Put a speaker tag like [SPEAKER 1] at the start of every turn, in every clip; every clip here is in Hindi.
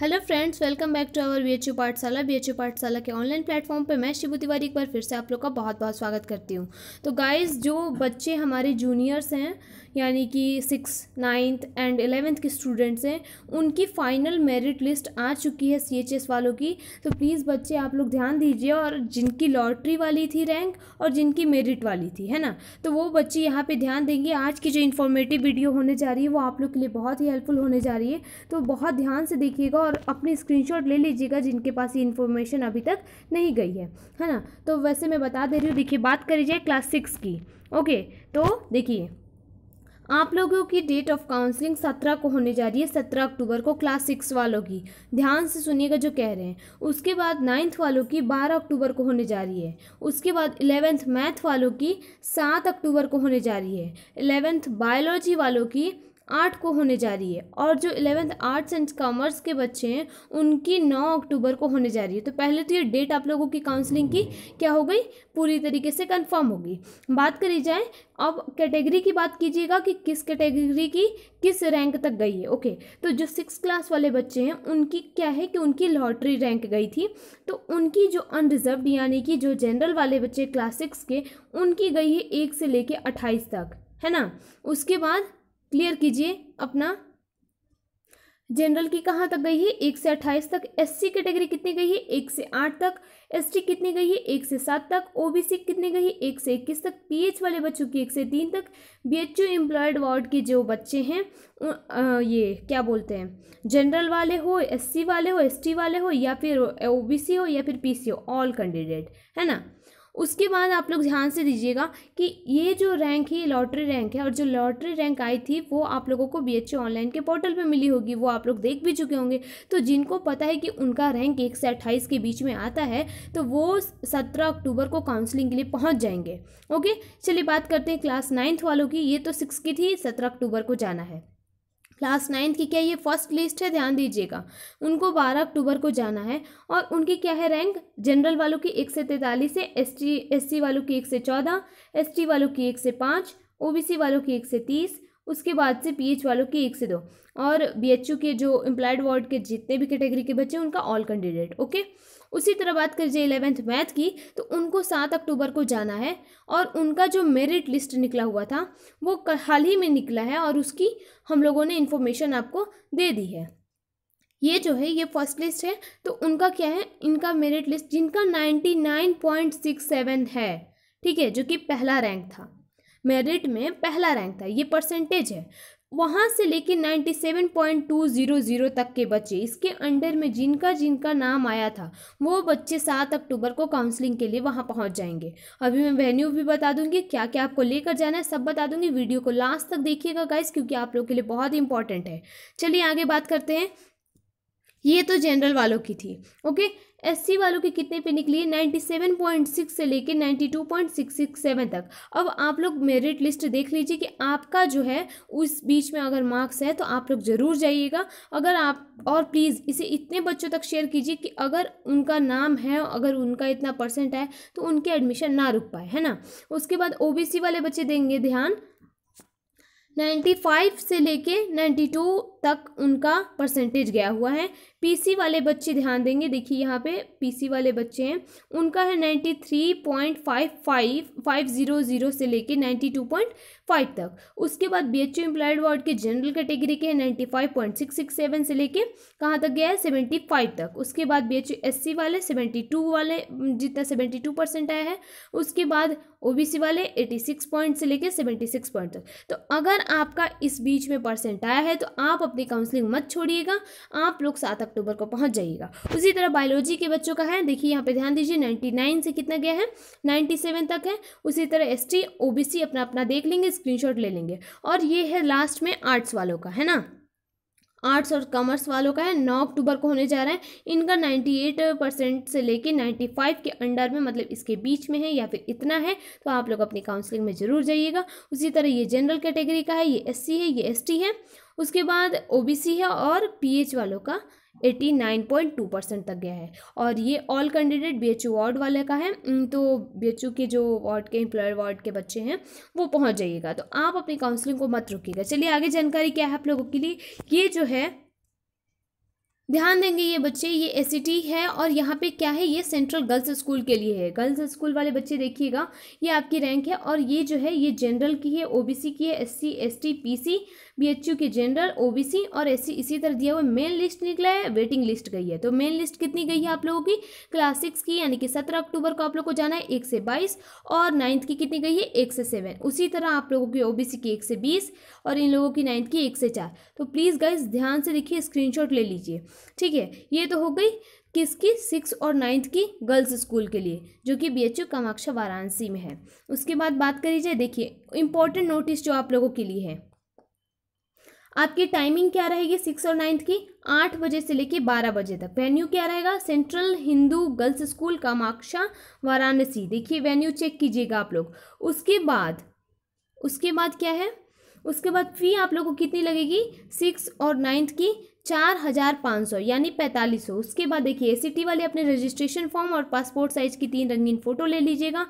[SPEAKER 1] hello friends welcome back to our B H Pathshala B H Pathshala के ऑनलाइन प्लेटफॉर्म पर मैं शिबू तिवारी एक बार फिर से आप लोग का बहुत बहुत स्वागत करती हूँ तो गाइस जो बच्चे हमारे जूनियर्स हैं यानी कि सिक्स नाइन्थ एंड एलेवेंथ के स्टूडेंट्स हैं उनकी फ़ाइनल मेरिट लिस्ट आ चुकी है सी वालों की तो प्लीज़ बच्चे आप लोग ध्यान दीजिए और जिनकी लॉटरी वाली थी रैंक और जिनकी मेरिट वाली थी है ना तो वो बच्चे यहाँ पर ध्यान देंगे आज की जो इन्फॉर्मेटिव वीडियो होने जा रही है वो आप लोग के लिए बहुत ही हेल्पफुल होने जा रही है तो बहुत ध्यान से देखिएगा और अपनी स्क्रीनशॉट ले लीजिएगा जिनके पास ये इन्फॉर्मेशन अभी तक नहीं गई है है ना तो वैसे मैं बता दे रही हूँ देखिए बात करी जाए क्लास सिक्स की ओके तो देखिए आप लोगों की डेट ऑफ काउंसलिंग सत्रह को होने जा रही है सत्रह अक्टूबर को क्लास सिक्स वालों की ध्यान से सुनिएगा जो कह रहे हैं उसके बाद नाइन्थ वालों की बारह अक्टूबर को होने जा रही है उसके बाद इलेवेंथ मैथ वालों की सात अक्टूबर को होने जा रही है इलेवेंथ बायोलॉजी वालों की आठ को होने जा रही है और जो इलेवेंथ आर्ट्स एंड कॉमर्स के बच्चे हैं उनकी नौ अक्टूबर को होने जा रही है तो पहले तो ये डेट आप लोगों की काउंसलिंग की क्या हो गई पूरी तरीके से कंफर्म होगी बात करी जाए अब कैटेगरी की बात कीजिएगा कि किस कैटेगरी की किस रैंक तक गई है ओके तो जो सिक्स क्लास वाले बच्चे हैं उनकी क्या है कि उनकी लॉटरी रैंक गई थी तो उनकी जो अनरिजर्व यानी कि जो जनरल वाले बच्चे क्लास सिक्स के उनकी गई है एक से लेके अट्ठाईस तक है ना उसके बाद क्लियर कीजिए अपना जनरल की कहाँ तक गई है एक से अट्ठाईस तक एससी कैटेगरी कितनी गई है एक से आठ तक एसटी कितनी गई है एक से सात तक ओबीसी कितनी गई है एक से इक्कीस तक पीएच वाले बच्चों की एक से तीन तक बीएचयू एम्प्लॉयड वार्ड के जो बच्चे हैं ये क्या बोलते हैं जनरल वाले हो एससी वाले हो एसटी वाले हो या फिर ओ हो या फिर पी हो ऑल कैंडिडेट है ना उसके बाद आप लोग ध्यान से दीजिएगा कि ये जो रैंक है लॉटरी रैंक है और जो लॉटरी रैंक आई थी वो आप लोगों को बी ऑनलाइन के पोर्टल पर मिली होगी वो आप लोग देख भी चुके होंगे तो जिनको पता है कि उनका रैंक एक से अट्ठाईस के बीच में आता है तो वो सत्रह अक्टूबर को काउंसलिंग के लिए पहुँच जाएंगे ओके चलिए बात करते हैं क्लास नाइन्थ वालों की ये तो सिक्स की थी सत्रह अक्टूबर को जाना है क्लास नाइन्थ की क्या ये फर्स्ट लिस्ट है ध्यान दीजिएगा उनको बारह अक्टूबर को जाना है और उनकी क्या है रैंक जनरल वालों की एक से तैंतालीस है एस टी एस सी वालों की एक से चौदह एस टी वालों की एक से पाँच ओ बी सी वालों की एक से तीस उसके बाद से पी एच वालों की एक से दो और बी एच यू के जो एम्प्लॉयड वार्ड के जितने भी कैटेगरी के बच्चे उनका ऑल कैंडिडेट ओके उसी तरह बात कर जाए इलेवेंथ मैथ की तो उनको सात अक्टूबर को जाना है और उनका जो मेरिट लिस्ट निकला हुआ था वो हाल ही में निकला है और उसकी हम लोगों ने इन्फॉर्मेशन आपको दे दी है ये जो है ये फर्स्ट लिस्ट है तो उनका क्या है इनका मेरिट लिस्ट जिनका ninety nine point six seven है ठीक है जो कि पहला रैंक था मेरिट में पहला रैंक था ये परसेंटेज है वहाँ से लेके 97.200 तक के बच्चे इसके अंडर में जिनका जिनका नाम आया था वो बच्चे सात अक्टूबर को काउंसलिंग के लिए वहाँ पहुँच जाएंगे अभी मैं वेन्यू भी बता दूंगी क्या क्या आपको लेकर जाना है सब बता दूंगी वीडियो को लास्ट तक देखिएगा गाइस क्योंकि आप लोग के लिए बहुत इंपॉर्टेंट है चलिए आगे बात करते हैं ये तो जनरल वालों की थी ओके एससी वालों के कितने पे निकली है सिक्स से लेके 92.667 तक अब आप लोग मेरिट लिस्ट देख लीजिए कि आपका जो है उस बीच में अगर मार्क्स है तो आप लोग ज़रूर जाइएगा अगर आप और प्लीज़ इसे इतने बच्चों तक शेयर कीजिए कि अगर उनका नाम है अगर उनका इतना परसेंट है तो उनके एडमिशन ना रुक पाए है ना उसके बाद ओ वाले बच्चे देंगे ध्यान फाइव से लेके टू तक उनका परसेंटेज गया हुआ है पीसी वाले बच्चे ध्यान देंगे देखिए यहाँ पे पीसी वाले बच्चे हैं उनका है ninety three point five five five zero zero से लेके नाइन्टी टू पॉइंट फाइव तक उसके बाद बी एच एम्प्लॉयड वार्ड के जनरल कैटेगरी के हैं ninety five point six six seven से लेके कहाँ तक गया है सेवेंटी फाइव तक उसके बाद बी एच एस सी वाले सेवेंटी टू वाले जितना सेवेंटी टू परसेंट आया है उसके बाद ओ बी सी वाले एटी सिक्स पॉइंट से लेकर सेवेंटी सिक्स पॉइंट तक तो अगर आपका इस बीच में परसेंट आया है तो आप अपनी काउंसलिंग मत छोड़िएगा आप लोग सात अक्टूबर को पहुंच जाइएगा उसी तरह बायोलॉजी के बच्चों का है देखिए यहाँ पे ध्यान दीजिए नाइन्टी नाइन से कितना गया है नाइन्टी सेवन तक है उसी तरह एस टी अपना अपना देख लेंगे शॉट ले लेंगे और ये है लास्ट में आर्ट्स वालों का है ना आर्ट्स और कॉमर्स वालों का है नौ अक्टूबर को होने जा रहा है इनका नाइन्टी एट परसेंट से लेके फाइव के अंडर में मतलब इसके बीच में है या फिर इतना है तो आप लोग अपनी काउंसलिंग में ज़रूर जाइएगा उसी तरह ये जनरल कैटेगरी का है ये एससी है ये एसटी है उसके बाद ओबीसी है और पीएच वालों का नाइन पॉइंट टू परसेंट तक गया है और ये all candidate B H ward वाले का है तो बी एच के जो वार्ड के एम्प्लॉयर वार्ड के बच्चे हैं वो पहुंच जाइएगा तो आप अपनी काउंसलिंग को मत रुकिएगा चलिए आगे जानकारी क्या है आप लोगों के लिए ये जो है ध्यान देंगे ये बच्चे ये एस है और यहाँ पे क्या है ये सेंट्रल गर्ल्स स्कूल के लिए है गर्ल्स स्कूल वाले बच्चे देखिएगा ये आपकी रैंक है और ये जो है ये जनरल की है ओबीसी की है एससी एसटी पीसी बीएचयू की जनरल ओबीसी और एससी इसी तरह दिया हुआ मेन लिस्ट निकला है वेटिंग लिस्ट गई है तो मेन लिस्ट कितनी गई है आप लोगों की क्लास सिक्स की यानी कि सत्रह अक्टूबर को आप लोग को जाना है एक से बाईस और नाइन्थ की कितनी गई है एक से सेवन उसी तरह आप लोगों की ओ की एक से बीस और इन लोगों की नाइन्थ की एक से चार तो प्लीज़ गाइज ध्यान से देखिए स्क्रीन ले लीजिए ठीक है ये तो हो गई किसकी सिक्स और नाइन्थ की गर्ल्स स्कूल के लिए जो कि बी एच कामाक्षा वाराणसी में है उसके बाद बात करी जाए देखिए इंपॉर्टेंट नोटिस जो आप लोगों के लिए है आपकी टाइमिंग क्या रहेगी सिक्स और नाइन्थ की आठ बजे से लेकर बारह बजे तक वेन्यू क्या रहेगा central Hindu girls school Kamaksha Varanasi देखिए वेन्यू चेक कीजिएगा आप लोग उसके बाद उसके बाद क्या है उसके बाद फ़ी आप लोग को कितनी लगेगी सिक्स और नाइन्थ की चार हज़ार पाँच सौ यानी पैंतालीस सौ उसके बाद देखिए एस वाले अपने रजिस्ट्रेशन फॉर्म और पासपोर्ट साइज़ की तीन रंगीन फ़ोटो ले लीजिएगा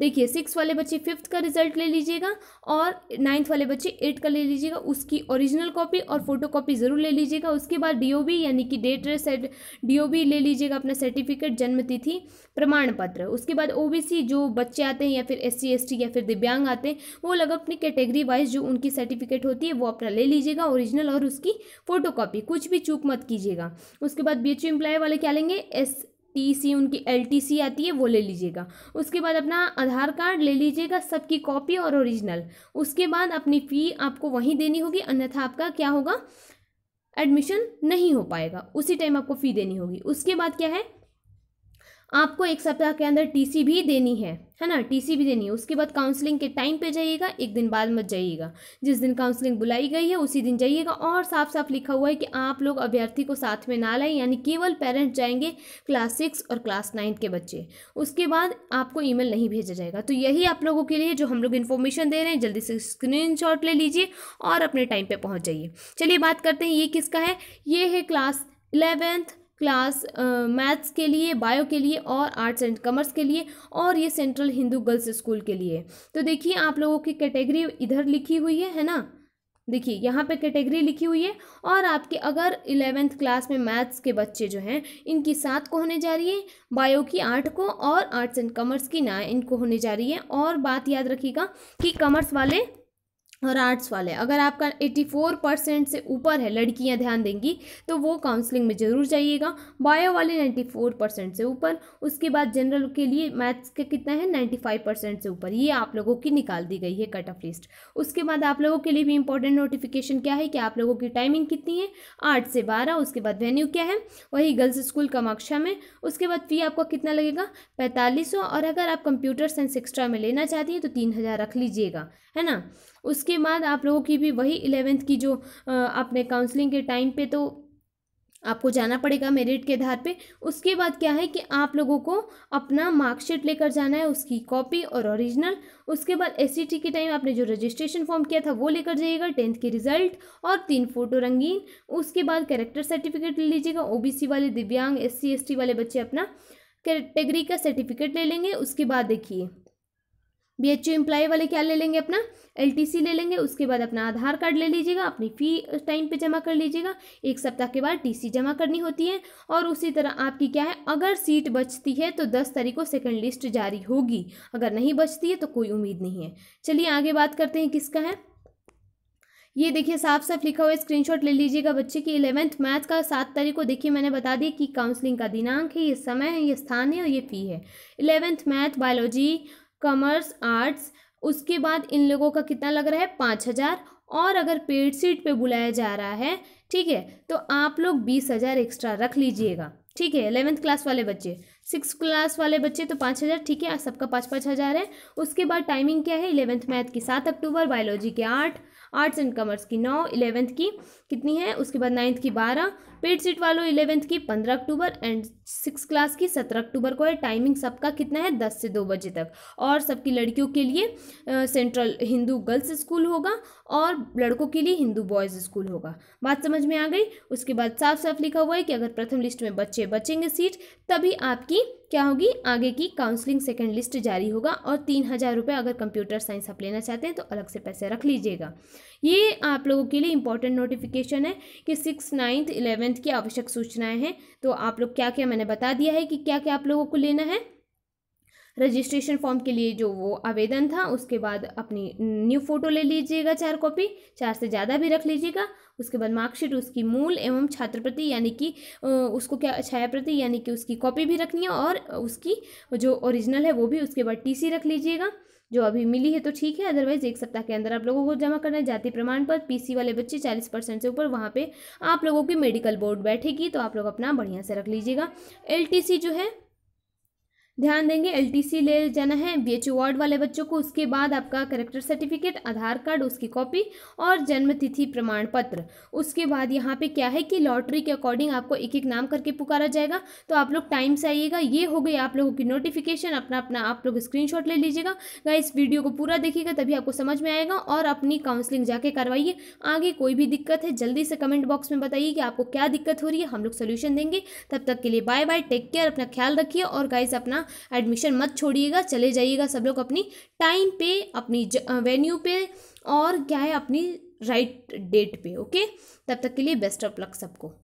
[SPEAKER 1] देखिए सिक्स वाले बच्चे फिफ्थ का रिजल्ट ले लीजिएगा और नाइन्थ वाले बच्चे एट का ले लीजिएगा उसकी ओरिजिनल कॉपी और फोटो कॉपी ज़रूर ले लीजिएगा उसके बाद डीओबी यानी कि डेट सेट डीओबी ले लीजिएगा अपना सर्टिफिकेट जन्मतिथि प्रमाण पत्र उसके बाद ओबीसी जो बच्चे आते हैं या फिर एस सी या फिर दिव्यांग आते हैं वो लगभग अपनी कैटेगरी वाइज जो उनकी सर्टिफिकेट होती है वो अपना ले लीजिएगा ओरिजिनल और उसकी फोटो कुछ भी चूक मत कीजिएगा उसके बाद बी एच वाले क्या लेंगे एस टीसी उनकी एलटीसी आती है वो ले लीजिएगा उसके बाद अपना आधार कार्ड ले लीजिएगा सबकी कॉपी और ओरिजिनल उसके बाद अपनी फ़ी आपको वहीं देनी होगी अन्यथा आपका क्या होगा एडमिशन नहीं हो पाएगा उसी टाइम आपको फ़ी देनी होगी उसके बाद क्या है आपको एक सप्ताह के अंदर टीसी भी देनी है है ना टीसी भी देनी है उसके बाद काउंसलिंग के टाइम पे जाइएगा एक दिन बाद मत जाइएगा जिस दिन काउंसलिंग बुलाई गई है उसी दिन जाइएगा और साफ साफ लिखा हुआ है कि आप लोग अभ्यर्थी को साथ में ना लाएं यानी केवल पेरेंट्स जाएंगे क्लास सिक्स और क्लास नाइन्थ के बच्चे उसके बाद आपको ई नहीं भेजा जाएगा तो यही आप लोगों के लिए जो हम लोग इन्फॉर्मेशन दे रहे हैं जल्दी से स्क्रीन ले लीजिए और अपने टाइम पर पहुँच जाइए चलिए बात करते हैं ये किसका है ये है क्लास इलेवेंथ क्लास मैथ्स के लिए बायो के लिए और आर्ट्स एंड कॉमर्स के लिए और ये सेंट्रल हिंदू गर्ल्स स्कूल के लिए तो देखिए आप लोगों की कैटेगरी इधर लिखी हुई है है ना देखिए यहाँ पे कैटेगरी लिखी हुई है और आपके अगर इलेवेंथ क्लास में मैथ्स के बच्चे जो हैं इनकी सात को होने जा रही है बायो की आठ को और आर्ट्स एंड कॉमर्स की ना इनको होने जा रही है और बात याद रखिएगा कि कॉमर्स वाले और आर्ट्स वाले अगर आपका 84 परसेंट से ऊपर है लड़कियां ध्यान देंगी तो वो काउंसलिंग में ज़रूर जाइएगा बायो वाले 94 परसेंट से ऊपर उसके बाद जनरल के लिए मैथ्स के कितना है 95 परसेंट से ऊपर ये आप लोगों की निकाल दी गई है कट ऑफ लिस्ट उसके बाद आप लोगों के लिए भी इंपॉर्टेंट नोटिफिकेशन क्या है कि आप लोगों की टाइमिंग कितनी है आठ से बारह उसके बाद वेन्यू क्या है वही गर्ल्स स्कूल कमाक्षा में उसके बाद फ़ी आपका कितना लगेगा पैंतालीस और अगर आप कंप्यूटर साइंस एक्स्ट्रा में लेना चाहती हैं तो तीन रख लीजिएगा है ना उसके बाद आप लोगों की भी वही इलेवेंथ की जो आपने काउंसलिंग के टाइम पे तो आपको जाना पड़ेगा मेरिट के आधार पे उसके बाद क्या है कि आप लोगों को अपना मार्कशीट लेकर जाना है उसकी कॉपी और ओरिजिनल उसके बाद एस e के टाइम आपने जो रजिस्ट्रेशन फॉर्म किया था वो लेकर जाइएगा टेंथ के रिजल्ट और तीन फोटो रंगीन उसके बाद कैरेक्टर सर्टिफिकेट ले लीजिएगा ओ वाले दिव्यांग एस सी वाले बच्चे अपना कैटेगरी का सर्टिफिकेट ले लेंगे उसके बाद देखिए बी एच एम्प्लॉय वाले क्या ले लेंगे अपना एल ले लेंगे उसके बाद अपना आधार कार्ड ले लीजिएगा अपनी फ़ी टाइम पे जमा कर लीजिएगा एक सप्ताह के बाद टीसी जमा करनी होती है और उसी तरह आपकी क्या है अगर सीट बचती है तो दस तारीख को सेकेंड लिस्ट जारी होगी अगर नहीं बचती है तो कोई उम्मीद नहीं है चलिए आगे बात करते हैं किसका है ये देखिए साफ साफ लिखा हुआ है स्क्रीनशॉट ले लीजिएगा बच्चे की इलेवेंथ मैथ का सात तारीख को देखिए मैंने बता दिया कि काउंसलिंग का दिनांक है ये समय है ये स्थान है और ये फ़ी है eleventh math biology commerce arts उसके बाद इन लोगों का कितना लग रहा है पाँच हज़ार और अगर पेड सीट पे बुलाया जा रहा है ठीक है तो आप लोग बीस हज़ार एक्स्ट्रा रख लीजिएगा ठीक है एलेवेंथ क्लास वाले बच्चे सिक्स क्लास वाले बच्चे तो पाँच हज़ार ठीक है सबका पाँच पाँच हज़ार है उसके बाद टाइमिंग क्या है इलेवेंथ मैथ की सात अक्टूबर बायोलॉजी के आठ आर्ट्स एंड कॉमर्स की नौ इलेवेंथ की कितनी है उसके बाद नाइन्थ की बारह पेड सीट वालों इलेवेंथ की पंद्रह अक्टूबर एंड सिक्स क्लास की सत्रह अक्टूबर को है टाइमिंग सबका कितना है दस से दो बजे तक और सबकी लड़कियों के लिए सेंट्रल हिंदू गर्ल्स स्कूल होगा और लड़कों के लिए हिंदू बॉयज़ स्कूल होगा बात समझ में आ गई उसके बाद साफ साफ लिखा हुआ है कि अगर प्रथम लिस्ट में बच्चे बचेंगे सीट तभी आपकी क्या होगी आगे की काउंसलिंग सेकेंड लिस्ट जारी होगा और तीन हज़ार रुपये अगर कंप्यूटर साइंस आप लेना चाहते हैं तो अलग से पैसे रख लीजिएगा ये आप लोगों के लिए इंपॉर्टेंट नोटिफिकेशन है कि सिक्स नाइन्थ इलेवेंथ टेंथ की आवश्यक सूचनाएं हैं तो आप लोग क्या क्या मैंने बता दिया है कि क्या क्या आप लोगों को लेना है रजिस्ट्रेशन फॉर्म के लिए जो वो आवेदन था उसके बाद अपनी न्यू फोटो ले लीजिएगा चार कॉपी चार से ज़्यादा भी रख लीजिएगा उसके बाद मार्कशीट उसकी मूल एवं छात्र प्रति यानी कि उसको क्या छाया प्रति यानी कि उसकी कॉपी भी रखनी है और उसकी जो ओरिजिनल है वो भी उसके बाद टीसी रख लीजिएगा जो अभी मिली है तो ठीक है अदरवाइज एक सप्ताह के अंदर आप लोगों को जमा करना है जाति प्रमाण पत्र पीसी वाले बच्चे चालीस परसेंट से ऊपर वहाँ पे आप लोगों की मेडिकल बोर्ड बैठेगी तो आप लोग अपना बढ़िया से रख लीजिएगा एलटीसी जो है ध्यान देंगे एलटीसी ले जाना है बी एच वार्ड वाले बच्चों को उसके बाद आपका करेक्टर सर्टिफिकेट आधार कार्ड उसकी कॉपी और जन्म तिथि प्रमाण पत्र उसके बाद यहाँ पे क्या है कि लॉटरी के अकॉर्डिंग आपको एक एक नाम करके पुकारा जाएगा तो आप लोग टाइम से आइएगा ये हो गई आप लोगों की नोटिफिकेशन अपना अपना आप लोग स्क्रीन ले लीजिएगा इस वीडियो को पूरा देखिएगा तभी आपको समझ में आएगा और अपनी काउंसलिंग जाके करवाइए आगे कोई भी दिक्कत है जल्दी से कमेंट बॉक्स में बताइए कि आपको क्या दिक्कत हो रही है हम लोग सोल्यूशन देंगे तब तक के लिए बाय बाय टेक केयर अपना ख्याल रखिए और गाइज अपना अपना एडमिशन मत छोड़िएगा चले जाइएगा सब लोग अपनी टाइम पे अपनी वेन्यू पे और क्या है अपनी राइट डेट पे ओके तब तक के लिए बेस्ट ऑफ लक सबको